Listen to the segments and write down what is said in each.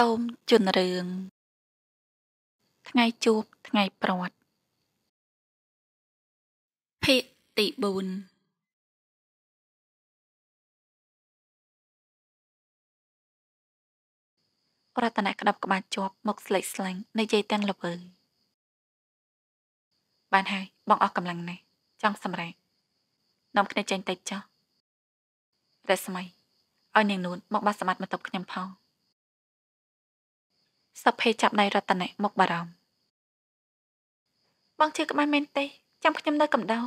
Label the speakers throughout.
Speaker 1: សូមជន់រឿងថ្ងៃជួបថ្ងៃព្រាត់ភាគទី4រតនៈក្តាប់ក្បាច់ជាប់មកស្លេកស្លាំងនៃជ័យទាំងល្វើបានហើយបងអស់កម្លាំងណាស់ចង់សម្រេចនាំគ្នាចេញតិចចុះរស្មីឲ្យនាងនួនមកបាត់សម្បត្តិមកទប់ខ្ញុំផងសុភ័យចាប់ដៃរតនៈមកបារម្ភបងជឿក្បាលមែនទេចាំខ្ញុំនៅកម្ដៅ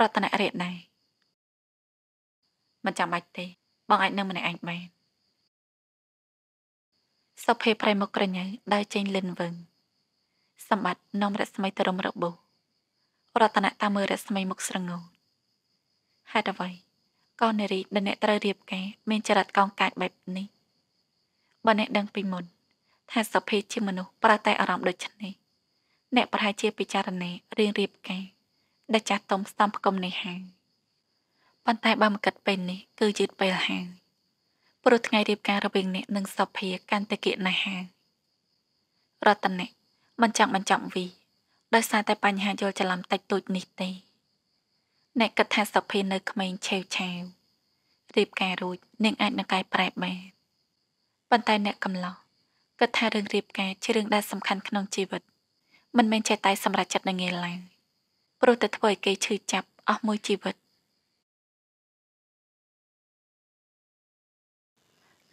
Speaker 1: រតនៈរេណៃមិនចាំបាច់ទេ បងអាចនៅម្នាក់ឯងបានសុភ័យប្រៃមកក្រញ៉ៅដើរចេញលិនវឹងសម្បត្តិនាំរស្មីទៅរំរបួសរតនៈតាមមើលរស្មីមុខស្រងូហេតុអ្វីកូននារីដែលអ្នកត្រូវរៀបការមានចរិតកោងកាចបែបនេះបើអ្នកដឹងពីមុន ថាសុភីជាមនុស្សប្រតែអារម្មណ៍ដូចនេះអ្នកប្រហែលជាពិចារណារៀងរៀបការដែលចាស់ទុំស្ទំផ្គុំនេះហើយប៉ុន្តែបើមកគិតពេលនេះ គឺយឺតពេលហើយព្រោះថ្ងៃរៀបការរវាងអ្នកនិងសុភីកាន់តែគៀកណាស់ហើយរតនៈមិនចង់បញ្ចប់វីដោយសារតែបញ្ហាយល់ច្រឡំតិចតួចនេះទេអ្នកគិតថាសុភីនៅក្មេងឆេវឆាវរៀបការរួចនាងអាចនឹងកែប្រែបានប៉ុន្តែអ្នកកំឡោះគិតថារឿងរៀបការជារឿងដែលសំខាន់ក្នុងជីវិតមិនមែនចេះតែសម្រេចចិត្តនឹងងាយឡើយព្រោះតែធ្វើឲ្យគេឈឺចាប់អស់មួយជីវិត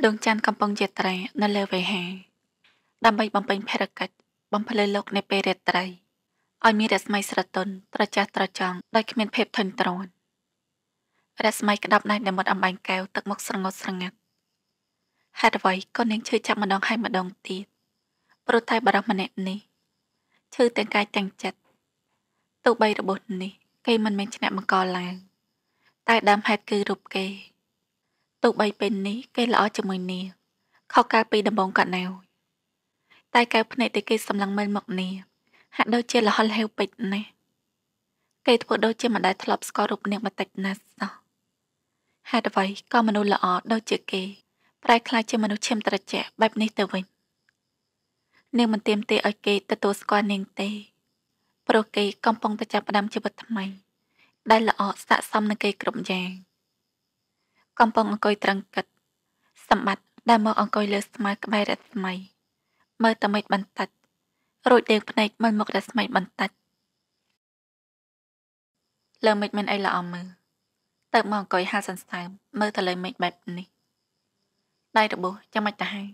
Speaker 1: ដងច័ន្ទកំពុងយាត្រានៅលើវេហាដើម្បីបំពេញភារកិច្ចបំភ្លឺលោកនៅពេលរាត្រីឲ្យមានរស្មីស្រទន់ត្រចះត្រចង់ ដោយគ្មានភាពធុញទ្រាន់រស្មីក្តាប់ណែនដែលមុតអំបែងកែវទឹកមុខស្រងត់ស្រងាត់ហេតុអ្វីក៏នាងឈឺចាប់ម្ដងហើយម្ដងទៀតព្រោះតែបារម្ភម្នាក់នេះឈឺទាំងកាយទាំងចិត្តទោះបីរបត់នេះគេមិនមែនឈ្នះបង្កឡើង តែដើមហេតុគឺរូបគេទោះបីពេលនេះ គេល្អជាមួយនាងខុសកាលពីដំបងកណៅតែកៅភ្នែកតែគេសម្លឹងមើលមកនាងហាក់ដូចជាលហលហេវពេចណាស់គេធ្វើដូចជាមិនដែលធ្លាប់ស្គាល់រូបនាងបន្តិចណាស់សោះហេតុអ្វីក៏មនុស្សល្អដូចជាគេប្រែក្លាយជាមនុស្សឈាមត្រជាក់បែបនេះទៅវិញនាងមិនទៀមទេឲ្យគេទទួលស្គាល់នាងទេព្រោះគេកំពុងតែចាប់ផ្ដើមជីវិតថ្មី ដែលល្អស័ក្តិសមនឹងគេគ្រប់យ៉ាង កំពុងអង្គុយត្រឹងគិត សម្បត្តិដែលមកអង្គុយលើស្មៅក្បែររស្មីមើលតែមិនបន្តិចរួចលើភ្នែកមើលមុខរស្មីបន្តិចលើមិនមានអីល្អមើលទៅមកអង្គុយហាសន្សើមមើលទៅលើមេឃបែបនេះដៃរបួសយ៉ាងម៉េចទៅហើយ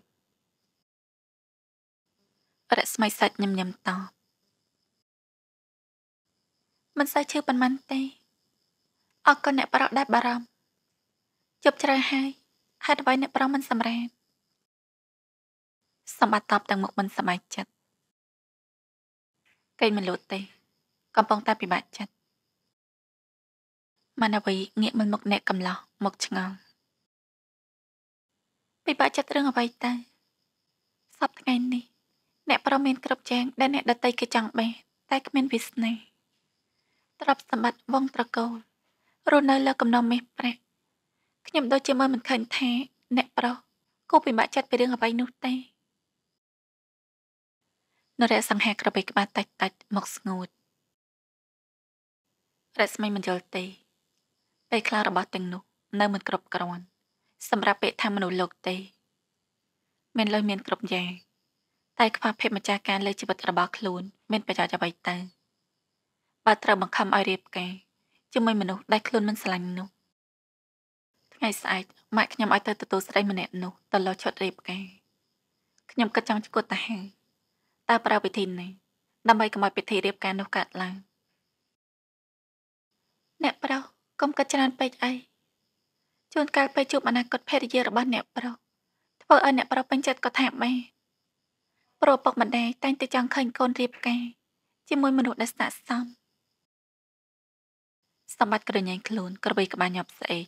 Speaker 1: រស្មីសាច់ញឹមញឹមតបមិនសូវឈឺប៉ុន្មានទេអរគុណអ្នកប្រុសដែលបារម្ភជប់ជ្រៅហើយហេតុអ្វីអ្នកប្រុសមិនសម្រាកសម្បត្តិតបទាំងមុខមិនសบายចិត្តគេមិនលូតទេកំពុងតែពិបាកចិត្តម៉ានវីងាកមិនមកអ្នក កំឡោះមកឆ្ងល់ពិបាកចិត្តរឿងអ្វីទៅសពថ្ងៃនេះអ្នកប្រមានគ្រប់ចែងដែលអ្នក ដតីគេចង់បេះតែគ្មានវាសនាទ្រព្យសម្បត្តិវងត្រកូលរស់នៅលើកំណំមេះប្រាក់ខ្ញុំដូចជាមើលមិនឃើញថា អ្នកប្រុសគូពិបាកចិត្តពីរឿងអ្វីនោះទេនរៈសង្ហាក្របី ក្បាលតាច់តាច់មកស្ងួតរស្មីមិនយល់ទេពេលខ្លះរបស់ទាំងនោះ នៅមិនគ្រប់គ្រាន់សម្រាប់ពាក្យថាមនុស្សលោកទេ មានលុយមានគ្រប់យ៉ាងតែខ្វះភាពម្ចាស់ការលើជីវិតរបស់ខ្លួន មានប្រយោជន៍អ្វីទៅបើត្រូវបង្ខំឲ្យរៀបការជាមួយមនុស្សដែលខ្លួនមិនស្រឡាញ់នោះ ថ្ងៃស្អែកម៉ាក់ខ្ញុំឲ្យទៅទទួលស្រីម្នាក់នោះទៅលោឈុតរៀបការខ្ញុំក៏ចង់ឈួតតាហាតើប្រើវិធីនេះដើម្បីកុំឲ្យពិធីរៀបការនោះកើតឡើងអ្នកប្រុសកុំគិតច្រើនពេកអីជួនកាលពេលជួបអនាគតភរិយារបស់អ្នកប្រុសធ្វើឲ្យអ្នកប្រុសពេញចិត្តក៏ថាបែប្រពកម្ដាយតែងតែចង់ឃើញកូនរៀបការជាមួយមនុស្សដែលស្និទ្ធស្នាលសម្បត្តិក្រញែងខ្លួន ក្របីក្បាលញាប់ស្អេក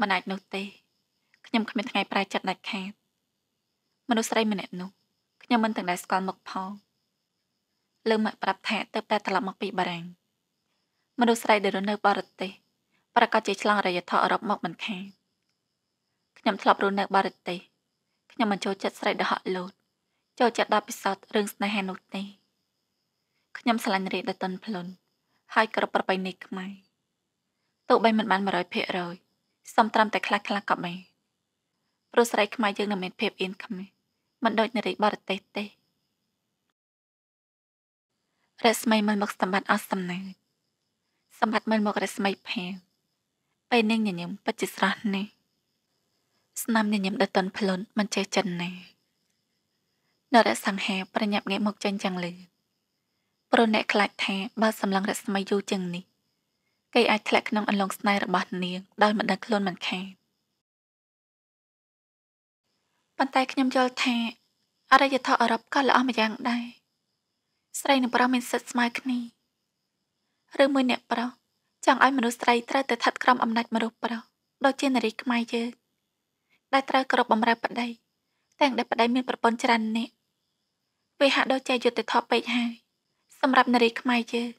Speaker 1: មិនអាចនោះទេខ្ញុំគ្មានថ្ងៃប្រែចិត្តដាច់ខាតមនុស្សស្រីម្នាក់នោះខ្ញុំមិនទាំងដែលស្គាល់មុខផងលើមកប្រាប់ថាទៅតែត្រឡប់មកពីបារាំងមនុស្សស្រីដែលរស់នៅ បរទេសប្រកាសជាឆ្លងរយធអឺរ៉ុបមកមិនខានខ្ញុំធ្លាប់រស់នៅបរទេសខ្ញុំមិនចូលចិត្តស្រីដហក់លូតចូលចិត្តដល់ពិសោធន៍រឿងស្នេហានោះទេខ្ញុំឆ្លាញ់រាជដតនភ្លុនហើយគ្រប់ប្របីនៃខ្មែរទោះបីមិនបាន100%សំត្រាំតែខ្លះខ្លះក៏បានព្រោះស្រីខ្មែរយើងនៅមានភាពអៀនខ្មែរមិនដូចនៅរាជបរទេសទេរស្មីមិនមកសម្បត្តិអស់សំណាងសម្បត្តិមិនមករស្មីផាវពេលនាងញញឹមពិតជាស្រស់ណាស់ស្នាមញញឹមដែលតន់ភ្លន់មិនចេះចិនណានរសង្ហាប្រញាប់ងាកមកចេញយ៉ាងលឿនព្រោះអ្នកខ្លាចថាបើសម្លឹងរស្មីយូរជាងនេះគេអាចធ្លាក់ក្នុងអន្លង់ស្នេហ៍របស់នាងដោយមិនដឹងខ្លួនមិនខានប៉ុន្តែខ្ញុំយល់ថា អរិយធម៌អឺរ៉ុបក៏ល្អម្យ៉ាងដែរស្រីនិងប្រុសមានសិទ្ធិស្មើគ្នាឬមួយអ្នកប្រុសចង់ឲ្យមនុស្សស្រីត្រូវតែស្ថិតក្រោមអំណាចមនុស្សប្រុសដូចជានារីខ្មែរយើងដែលត្រូវគោរពបម្រើប្តីទាំងដែលប្តីមានប្រពន្ធច្រើននាក់វាហាក់ដូចជាយុត្តិធម៌ពេកហើយសម្រាប់នារីខ្មែរយើង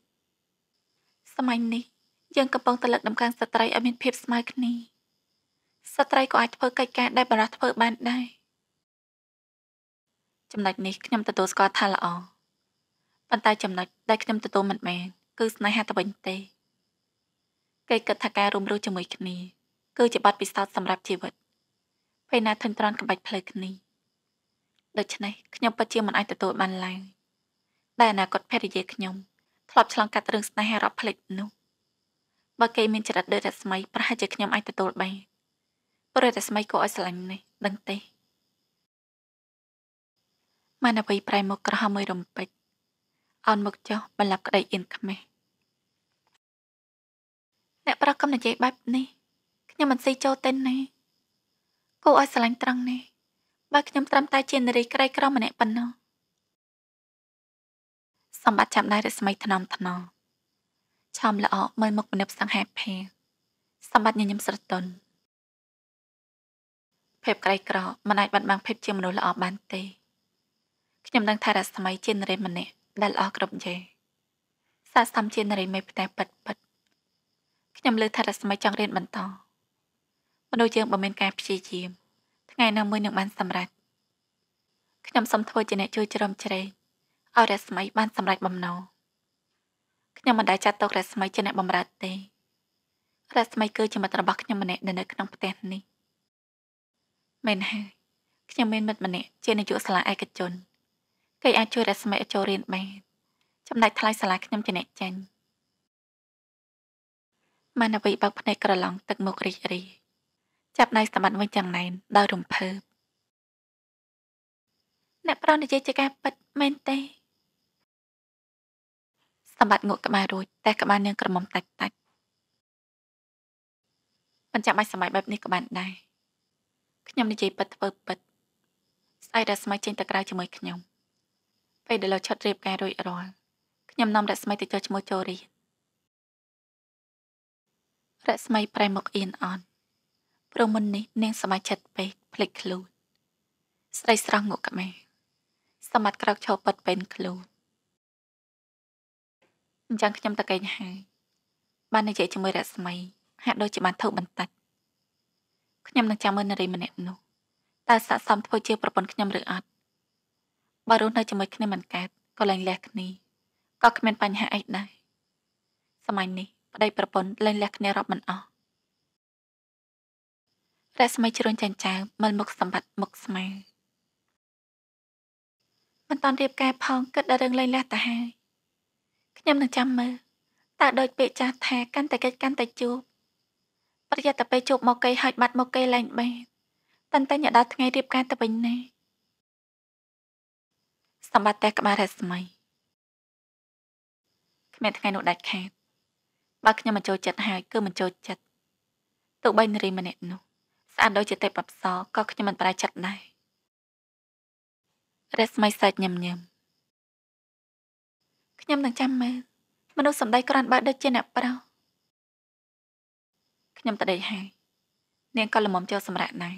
Speaker 1: សម័យនេះយើងកំពុងតែលើកតម្កើងស្ត្រីឲ្យមានភាពស្មើគ្នាស្ត្រីក៏អាចធ្វើកិច្ចការដែលបរិសុទ្ធធ្វើបានដែរចំណុចនេះខ្ញុំទទួលស្គាល់ថាល្អប៉ុន្តែចំណុចដែលខ្ញុំទទួលមិនមែនគឺស្នេហាទៅវិញទេគេគិតថាការរួមរស់ជាមួយគ្នាគឺជាបទពិសោធន៍សម្រាប់ជីវិតពេលណាធន់ត្រន់ក្បាច់ផ្លូវគ្នាដូច្នេះខ្ញុំពិតជាមិនអាចទទួលបានឡើយដែលអនាគតភរិយាខ្ញុំធ្លាប់ឆ្លងកាត់រឿងស្នេហារាប់ផ្លេចនោះបើគេមានចរិតដូចរស្មីប្រហែលជាខ្ញុំអាចទទួលបានព្រោះរស្មីគួរឲ្យស្រឡាញ់នេះដឹងទេម៉ានអ្វីប្រែមកក្រហមមួយរំពេចអន់មកចុះបន្លាប់ក្តីអៀនខ្មាស់អ្នកប្រុសកុំនិយាយបែបនេះខ្ញុំមិនស៊ីចូលទេណាគូឲ្យស្រឡាញ់ត្រង់នេះបើខ្ញុំត្រឹមតែ ជានារីក្រីក្រម្នាក់ប៉ុណ្ណោះសម្បត្តិចាំដៃរស្មីថ្នមថ្នមឆោមល្អមើលមុខមនុស្សសង្ហាភេសម្បត្តិញញឹមស្រទន់ភាពក្រីក្រមិនអាចបាត់បង់ភាពជាមនុស្សល្អបានទេខ្ញុំនឹងថារស្មី ជានារីម្នាក់ដែលល្អគ្រប់យ៉ាងសាស្ត្រតាមជានារីមេផ្ទះប៉ិតប៉ិតខ្ញុំលើកថារស្មីចង់រៀនបន្តមនុស្សយើងបើមានការព្យាយាម ថ្ងៃណាមួយនឹងបានសម្រេចខ្ញុំសូមធ្វើជាអ្នកជួយជ្រោមជ្រែងឲ្យរស្មីបានសម្រេចបំណងខ្ញុំមិនដែលចាត់ទុករស្មីជាអ្នកបំរើទេរស្មីគឺជាមិត្តរបស់ខ្ញុំម្នាក់នៅក្នុងផ្ទះនេះមែនហើយខ្ញុំមានមិត្តម្នាក់ជានាយកសាលាឯកជនគេអាចជួយរស្មីឲ្យចូលរៀនបានចំណែកថ្លៃសាលាខ្ញុំជាអ្នកចាញ់ម៉ាណាវីបើកភ្នែកក្រឡង់ទឹកមុខរីករាយចាប់ដៃស្មាត់វិញចំណែនដោយរំភើបអ្នកប្រុសនិយាយជាការពិតមែនទេសម្បត្តិងក់ក្បាលរួចតែក្បាលនាងក្រមុំតាច់តាច់មិនចាំបាច់សម័យបែបនេះក៏បានដែរខ្ញុំនិយាយពិតធ្វើពិតស្អែករស្មីចេញទៅក្រៅជាមួយខ្ញុំពេលដែលលោកឈុតរៀបការរួចរាល់ខ្ញុំនាំរស្មីទៅចុះឈ្មោះចូលរៀនរស្មីប្រែមកអៀនអន់ព្រមុននេះនាងសម័យចិត្តពេកភ្លេចខ្លួនស្រីស្រស់ងក់ក្បាលសមត្ថក្រោកឈរប៉ិតពេនខ្លួនអញ្ចឹងខ្ញុំតកេងហើយបាននិយាយជាមួយរស្មីហាក់ដូចជាបានធូរបន្តិចខ្ញុំនឹងចាំមើលនារីម្នាក់នោះតើស័ក្តិសមធ្វើជាប្រពន្ធខ្ញុំឬអត់បើរស់នៅជាមួយគ្នាមិនកើតក៏លែងលះគ្នាក៏គ្មានបញ្ហាអីដែរសម័យនេះប្តីប្រពន្ធលែងលះគ្នារាប់មិនអស់រស្មីជ្រុញចាញ់ចៅមើលមុខសម្បត្តិមុខស្មើមិនតាន់រៀបការផងគិតដល់រឿងលែងលះតាហើយខ្ញុំនឹងចាំមើលតើដូចពេកចាស់ថាកាន់តែកិច្ចកាន់តែជួបប្រយ័ត្នតែពេលជួបមកគេហើយបាត់មកគេលែងបែតន្តែញ៉ាដល់ថ្ងៃរៀបការទៅវិញណាសម្បត្តិតែក្បាលរស្មីគ្មានថ្ងៃនោះដាច់ខាតបើខ្ញុំមិនចូលចិត្តហើយគឺមិនចូលចិត្តទោះបីនារីម្នាក់នោះស្អាតដូចជាទេពអប្សរក៏ខ្ញុំមិនប្រែចិត្តដែររស្មីសាច់ញឹមញឹមខ្ញុំនឹងចាំមើលមនុស្សសម្ដីក្រាន់បើដូចជាអ្នកប្រុសខ្ញុំតដេកហើយនាងក៏លំមចូលសម្រាប់ដែរ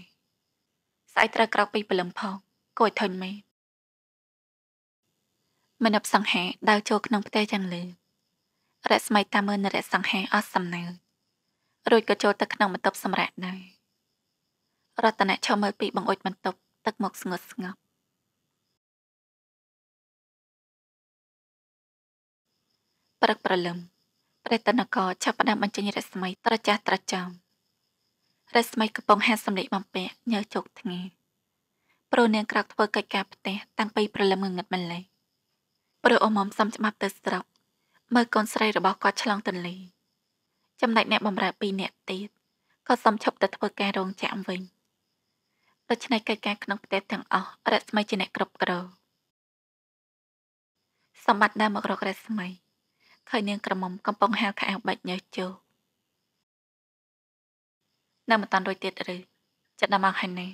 Speaker 1: ស្អែកត្រូវក្រោកពីព្រលឹមផងគួរឲ្យធុញមែនមនពសង្ហាដើរចូលក្នុងផ្ទះយ៉ាងលឿនរស្មីតាមមើលនរៈសង្ហាអស់សំណើរួចក៏ចូលទៅក្នុងបន្ទប់សម្រាប់នៅរតនៈឈរមើលពីបង្អុចបន្ទប់ទឹកមកស្ងួតស្ងប់ព្រឹកព្រលឹមព្រះតនកចាប់ផ្ដើមបញ្ចេញរស្មីត្រចះត្រចំរស្មីកំពុងហាត់សម្លេចបំពាក់ញើសជោគធ្ងីព្រោះនាងក្រោកធ្វើកិច្ចការផ្ទះតាំងពីព្រលឹមងងឹតមិនលេះព្រោះអមមសំច្បាប់ទៅស្រុកមើលកូនស្រីរបស់គាត់ឆ្លងទន្លេចំណែកអ្នកបម្រើពីរនាក់ទៀតក៏សំឈប់ទៅធ្វើការរោងចក្រវិញដូច្នេះកិច្ចការក្នុងផ្ទះទាំងអស់រស្មីជាអ្នកគ្រប់គ្រងសម្បត្តិដើមមករករស្មីឃើញនាង ក្រមុំកំពុងហាលខោបាច់ញើសជោនៅមិនតាន់រួចទៀតឬ ចិត្តដល់មកហើយនេះ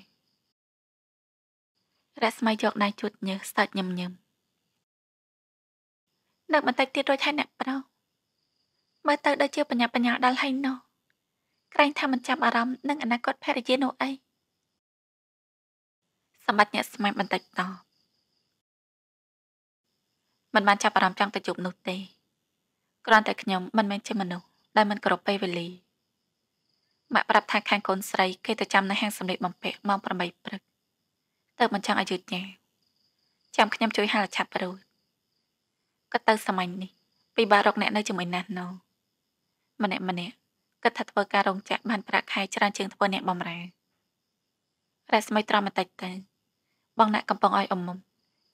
Speaker 1: រស្មីយកដៃជូតញើសសើចញឹមញឹមនៅបន្តិចទៀតរួចហើយអ្នកប្រុសមើលទៅដូចជាបញ្ញាបញ្ញាដល់ហើយនោះក្រែងថាមិនចាប់អារម្មណ៍នឹងអនាគតភរិយានោះអីសម្បត្តិអ្នកស្មៃបន្តិចតមិនបានចាប់អារម្មណ៍ចង់ទៅជប់នោះទេគ្រាន់តែខ្ញុំមិនមែនជាមនុស្សដែលមិនគ្រប់ពេលវេលាម៉ាក់ប្រាប់ថាខាងកូនស្រី គេទៅចាំនៅហាងសម្លៀកបំពាក់ម៉ោង8ព្រឹកទៅមិនចង់ឲ្យយឺតញ៉ាវចាំខ្ញុំជួយហាលឆាប់រួចគាត់ទៅសាមញ្ញនេះពិបាករកអ្នកនៅជាមួយណាស់ណូម្នាក់ម្នាក់គាត់ថាធ្វើការរោងចក្របានប្រាក់ខែច្រើនជាងធ្វើអ្នកបម្រើរស្មីត្រមបន្តិចទៅបងអ្នកកំពុងឲ្យអមមុំ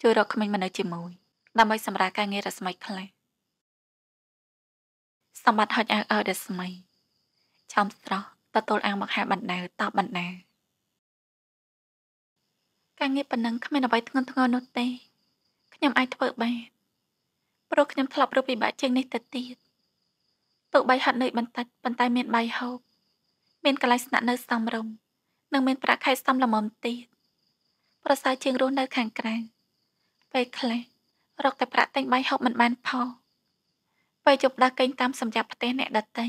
Speaker 1: ជួយរកក្មេងមកនៅជាមួយដើម្បីសម្រាប់ការងាររស្មីខ្លះសម្បត្តិហុចអើអើរស្មីឆោមស្រស់ទទួលអាងមកហៅបណ្ដៅតបបណ្ដាការងារប៉ុណ្ណឹងគ្មានអ្វីធ្ងន់ធ្ងរនោះទេខ្ញុំអាចធ្វើបានព្រោះខ្ញុំធ្លាប់រស់ពិបាកជាងនេះទៅទៀតទុកបាយហត់នឿយបន្តិចប៉ុន្តែមានបាយហូបមានកន្លែងស្នាក់នៅសំរម្យនិងមានប្រាក់ខែសំល្មមទៀតប្រសើរជាងរស់នៅខាងក្រៅពេលខ្លះរកតែប្រាក់ទិញបាយហូបមិនបានផងពេលជប់ដាស់កេងតាមសម្រាប់ផ្ទះអ្នកដតី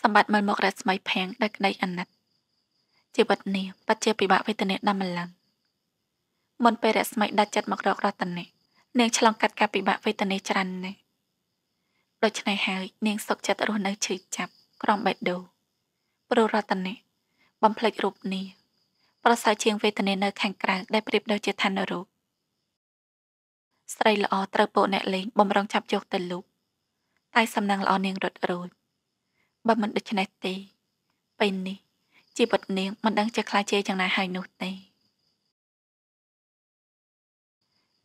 Speaker 1: សម្បត្តិមើលមករស្មីផាំងដែលក្តីអាណិតជីវិតនេះពិតជាពិបាកវេទនាដល់ម្លឹងមុនពេលរស្មីដាច់ចិត្តមករករតនីនាងឆ្លងកាត់ការពិបាកវេទនាច្រើនណាស់ដូច្នេះហើយ នាងសុខចិត្តរស់នៅឈឺចាប់ក្រំបេះដូងព្រោះរតនីបំភ្លេចរូបនេះប្រសើរជាងវេទនានៅខាងក្រៅដែលប្រៀបដូចជាឋានរូបស្រីល្អត្រូវពួកអ្នកលេង បំរងចាប់យកទៅលូបតែសំណាងល្អនាងរត់រួចបើមិនដូច្នេះទេពេលនេះជីវិតនាងមិនដឹងជាខ្លាចជាយ៉ាងណាហើយនោះទេ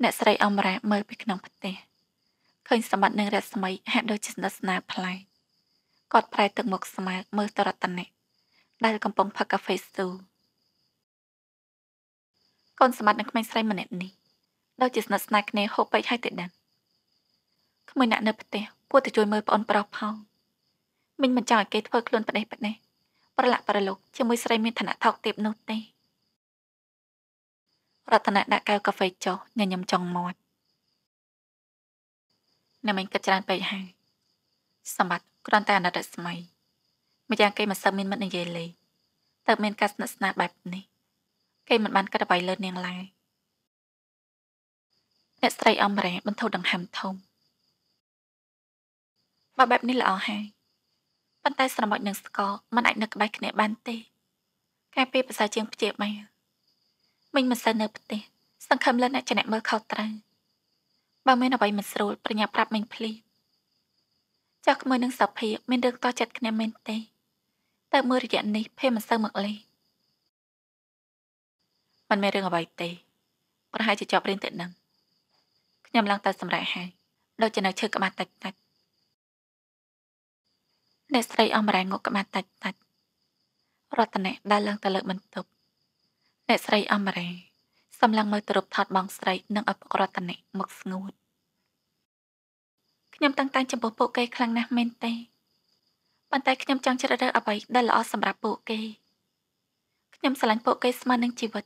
Speaker 1: អ្នកស្រី អមរាមើលពីក្នុងផ្ទះឃើញសម្បត្តិនិងរស្មីហាក់ដូចជាស្និទ្ធស្នាលប្លែកគាត់ប្រែ ទឹកមុខស្មើមើលទៅរតនៈដែលកំពុងផឹកកាហ្វេស្ទូកូនសម្បត្តិនឹងក្មេងស្រីម្នាក់នេះដូចជាស្និទ្ធស្នាលគ្នាហូបពេកហើយទៅដឹងក្មួយអ្នកនៅផ្ទះគួរតែជួយមើលប្អូនប្រុសផងមិញមិនចង់ឲ្យគេធ្វើខ្លួនប្តេះប្តេះប្រឡាក់ប្រឡុកជាមួយស្រីមានឋានៈថោកទាបនោះទេរតនាដាក់កែវកាហ្វេចុះញញឹមចង់មាត់អ្នកមិញគិតច្រើនពេកហើយសម្បត្តិគ្រាន់តែអាណិតរស្មី ម្យ៉ាងគេមិនសូវមានមិត្តនិយាយលេងតើមានការស្និទ្ធស្នាលបែបនេះ គេមិនបានគិតអ្វីលើនាងឡើយអ្នកស្រីអមរ៉េបន្ធូរដង្ហើមធំបើបែបនេះល្អហើយប៉ុន្តែស្រមោចនឹងស្កមិនអាចនៅក្បែរគ្នាបានទេការពីភាសាជាងព្យាបាលមិញមិនសូវនៅផ្ទះសង្ឃឹមលើអ្នកចំណេះមើលខុសត្រូវបើមានអ្វីមិនស្រួលប្រញាប់ប្រាប់មិញភ្លាមចាស់ក្មួយនឹងសភាមានរឿងតោះចិត្តគ្នាមែនទេតែមើលរយៈនេះភេមិនសូវមកលេមិនមានរឿងអ្វីទេ ប្រហែលជាជាប់រឿងតែនឹងខ្ញុំឡើងទៅសម្រេចហើយ ដូចជានៅឈើក្បាលតិចតិចអ្នកស្រីអមរាយងក់ក្បាលតិចតិចរតនៈដើរឡើងទៅលើបន្ទប់អ្នកស្រីអមរេសម្លឹងមើលទ្រពថតបងស្រីនិងឪពុករតនីមកស្ងួតខ្ញុំតាំងតែងចំពោះពួកគេខ្លាំងណាស់មែនទេប៉ុន្តែខ្ញុំចង់ជ្រើសរើសអ្វីដែលល្អសម្រាប់ពួកគេខ្ញុំស្រឡាញ់ពួកគេស្មើនឹងជីវិត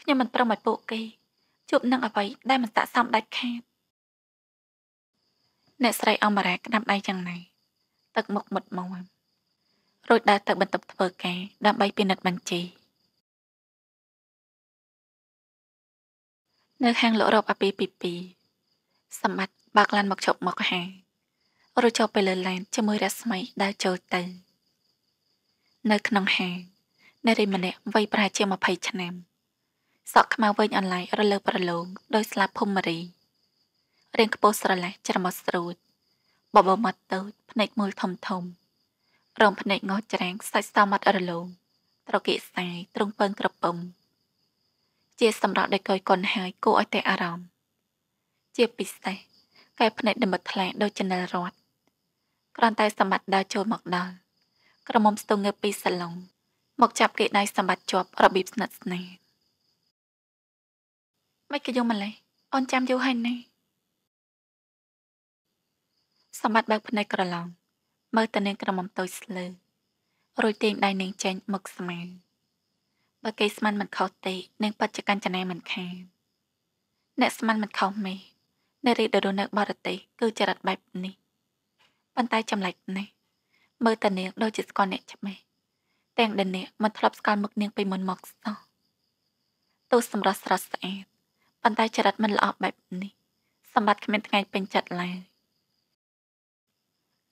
Speaker 1: ខ្ញុំមិនប្រឹងឲ្យពួកគេ ជួបនឹងអ្វីដែលមិនស័ក្តិសមដាច់ខាតអ្នកស្រីអមរាក្តាប់ដៃយ៉ាងណាទឹកមុខមុតមមរួចដើរទៅបន្ទប់ធ្វើការដើម្បីពិនិត្យបញ្ជីនៅហាងលក់រ៉ុបអាពីពីពីសម្បត្តិបើកឡាន មកជប់មកហារួចចូលទៅលើឡានជាមួយរស្មីដើរចូលទៅនៅក្នុងហាងនារីម្នាក់វ័យប្រហែលជា20ឆ្នាំសក់ខ្មៅវែងអន្លាយរលើប្រឡងដោយស្លាបភូមិរីរាងខ្ពស់ស្រឡះច្រមុះស្រួចបបមាត់តូចភ្នែកមូលធំធំរោមភ្នែកងោះច្រាំងសាច់ស្តមាត់រលោងត្រកៀកសាយទ្រង់ពឹងក្រពំជាសម្រាប់ដែលកយគុណហើយគួរឲ្យតែអារម្មណ៍ជាពិសេសកែភ្នែកនិមិត្តថ្លែងដូចចំណិលរត់គ្រាន់តែសម្បត្តិដើរចូលមកដល់ក្រមុំស្ទងងើបពីសាឡុង មកចាប់គេដៃសម្បត្តិជាប់របៀបស្និទ្ធស្នាលមិនក៏យំម្លេះអូនចាំយូរហើយណាសម្បត្តិបើកភ្នែកក្រឡងមើលតនាងក្រមុំតូចស្លើរួចទាញដៃនាងចេញមកស្មានបើគេស្មានមិនខុសទេនឹងបច្ចកញ្ចនាមិនខានអ្នកស្មានមិនខុសមេនារីដែលរស់នៅបរទេសគឺចរិតបែបនេះប៉ុន្តែចម្លែកណាស់មើលតានាងដូចជាស្គាល់អ្នកឆ្មេះទាំងដែលនាងមិនធ្លាប់ស្គាល់មុខនាងពីមុនមកសោះទូសម្រាប់ស្រស់ស្អាតប៉ុន្តែចរិតមិនល្អបែបនេះសម្បត្តិគ្មានថ្ងៃពេញចិត្តឡើយ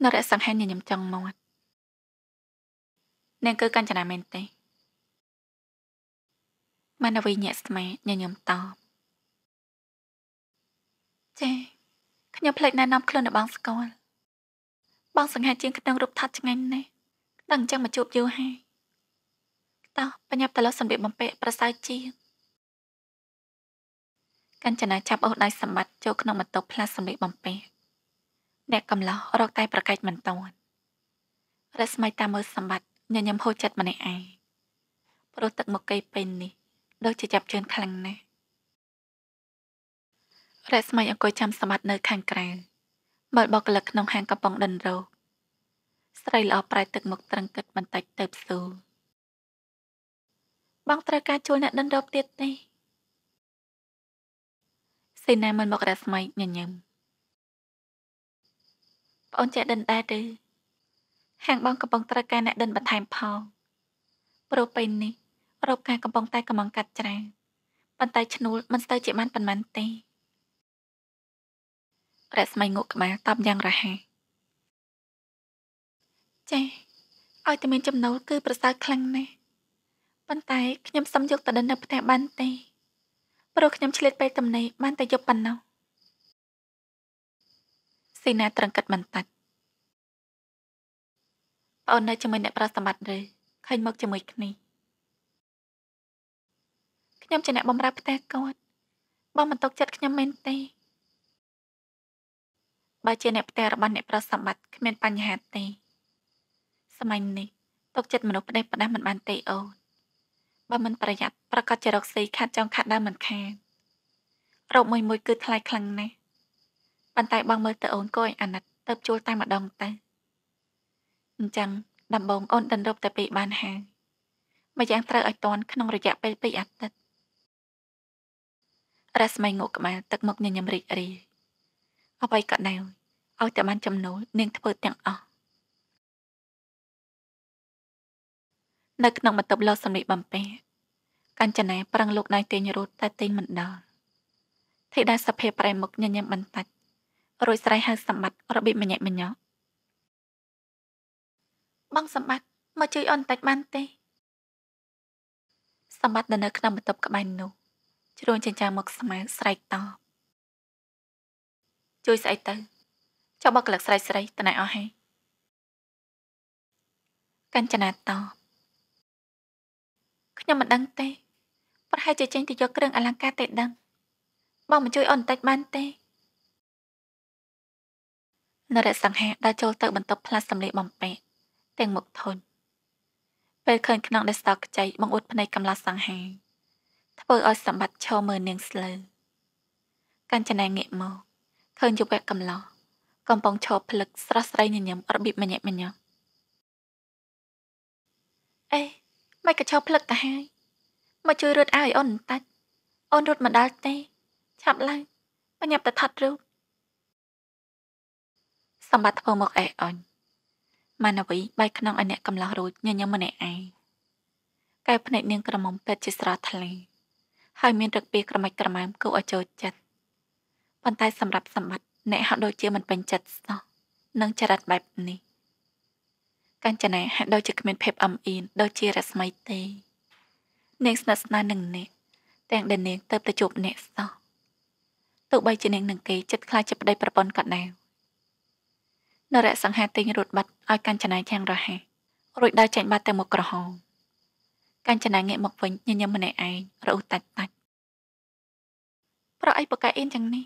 Speaker 1: នរៈសង្ហាញញញឹមចង់មាត់នាងគឺកញ្ចនាមែនទេម៉ាណវីញាក់ស្មាញញឹមតបចាខ្ញុំផ្លេចណែនាំខ្លួនរបស់ស្គាល់បងសង្ហេតជាងក្នុងរូបថតឆ្ងាញ់ណាស់ដឹងចឹងមកជួបយូរហើយតោះបញ្ញាប់តឡសម្ភារបំពេប្រសើរជាងកញ្ចនាចាប់អូសដៃសម្បត្តិចូលក្នុងបន្ទប់ផ្លាសម្ភារបំពេ អ្នកកំឡោះរកតែប្រកែកមិនតាន់រស្មីតាមមើលសម្បត្តិញញឹមហូចចិត្តម្នាក់ឯងព្រោះទឹកមកកេពេញនេះដូចជាចាប់ជឿនខ្លាំងណាស់រស្មីអង្គុយចាំសម្បត្តិនៅខាងក្រៅបើបុគ្គលិកក្នុងហាងកំប៉ុងដិនរោគស្រីល្អប្រែទឹកមុខត្រឹងគិតបន្តិចទៅផ្សួរបងត្រូវការជួលអ្នកដិនរោគទៀតនេះសេនាមិនមករស្មីញញឹមបងអូនចេះដិនដែរទេហាងបងកំពុងត្រូវការអ្នកដិនបន្ថែមផងព្រោះពេលនេះរោបការកំពុងតែកំងកាត់ច្រាប៉ុន្តែឈ្នួលមិនស្ទើរជាបានប៉ុន្មានទេរស្មីងក់ក្បាលតបយ៉ាងរហ័សចាឲ្យតែមានចំណូលគឺ ប្រសើរខ្លាំងណាស់ប៉ុន្តែខ្ញុំសុំយកទៅដិននៅផ្ទះបានទេព្រោះខ្ញុំឆ្លៀតពេលទំនេរបានតែយប់ប៉ុណ្ណោះស៊ីណាត្រឹងគិតបន្តិចបងនៅជាមួយអ្នកប្រសម្បត្តិឬឃើញមកជាមួយគ្នាខ្ញុំជាអ្នកបម្រើផ្ទះគាត់បងមិនទុកចិត្តខ្ញុំមែនទេបើជាអ្នកផ្ទះរបស់អ្នកប្រុសសម្បត្តិគ្មានបញ្ហាទេ សម័យនេះទុកចិត្តមនុស្សផ្ដេសផ្ដាស់មិនបានទេអូនបើមិនប្រយ័ត្នប្រកាសជារកស៊ីខាត់ចង់ខាត់ដើមមិនខានរោគមួយមួយគឺថ្លៃខ្លាំងណាស់ប៉ុន្តែបងមើលទៅអូនគួរឲ្យអាណិតទៅជួលតែម្ដងទៅអញ្ចឹងដំបងអូនដិនរົບតែពីបានហើយម្យ៉ាងត្រូវឲ្យតន់ក្នុងរយៈពេល2អាទិត្យរស្មីងក់ក្បាលទឹកមុខញញឹមរីករាយអ្វីក៏ដោយឲ្យតែបានចំណូលនាងធ្វើទាំងអស់នៅក្នុងបន្ទប់លោកសំលីបំពេកញ្ចនាប្រឹងលោកណៃទាញរត់តែទាញមិនដល់ធីតាសភាប្រែមុខញញឹមបន្តិចរួចស្រ័យហៅសម្បត្តិរបៀបមញិមញោបងសម្បត្តិមកជួយអូនបន្តិចបានទេសម្បត្តិនៅក្នុងបន្ទប់ក្បែរនោះជ្រួញចិញ្ចាមុខស្មៅស្រែកតបជួយស្អីទៅចុះបើក្លឹកស្រីស្រីតណៃអស់ហើយកញ្ចនាតបខ្ញុំមិនដឹងទេ ប្រហែលជាចេញទៅយកគ្រឿងអលង្ការទេដឹង បងមកជួយអូនបន្តិចបានទេនរៈសង្ហាដើរចូលទៅ បន្ទប់ផ្លាស់សម្លៀកបំពាក់ទាំងមុខធន់ពេលឃើញខ្នងដែលស្តោកខ្ចីបង្អួតភ្នែកកំឡាសង្ហាធ្វើឲ្យសម្បត្តិឈរមើលនាងស្លូវកាញ្ចនាងាកមកឃើញយុវៈកំឡោះកំពុងឈរផ្លឹកស្រស់ស្រីញញឹមរបៀបម្ញាក់ម្ញាក់អេមិនក៏ឈរផ្លឹកទៅហើយមកជួយរត់អាយអូនបន្តិចអូនរត់មិនដល់ទេ ឆាប់ឡើងបញ្ញាប់ទៅថត់រូប សម្បត្តិធ្វើមកអេអញម៉ានវីបែកក្នុងឲ្យអ្នកកំឡោះរួចញញឹមម្នាក់ឯងកែវភ្នែកនាងក្រមុំពេតជាស្រស់ថ្លៃហើយមានរឹកពីក្រមិចក្រមើមគួរឲ្យចូលចិត្តប៉ុន្តែ សម្រាប់សម្បត្តិអ្នកហាក់ដូចជាមិនពេញចិត្តសោះនឹងចរិតបែបនេះកញ្ចនាហាក់ដូចជាគ្មានភាពអឹមអៀនដូចជារស្មីទេនាងស្និទ្ធស្នាលនឹងនាងទាំងដែលនាងទៅប្រជប់អ្នកសោះទោះបីជានាងនឹងគេចិត្តខ្លាចជាប្តីប្រពន្ធក៏ដោយនរៈសង្ហា ទិញរត់បាត់ឲ្យកញ្ចនាយ៉ាងរហ័សរួចដើរចេញបាត់ទៅមុខក្រហមកញ្ចនាងាកមកវិញញញឹមម្នាក់ឯងរអ៊ូតាច់តាច់ប្រអីបកែអ៊ីនយ៉ាងនេះ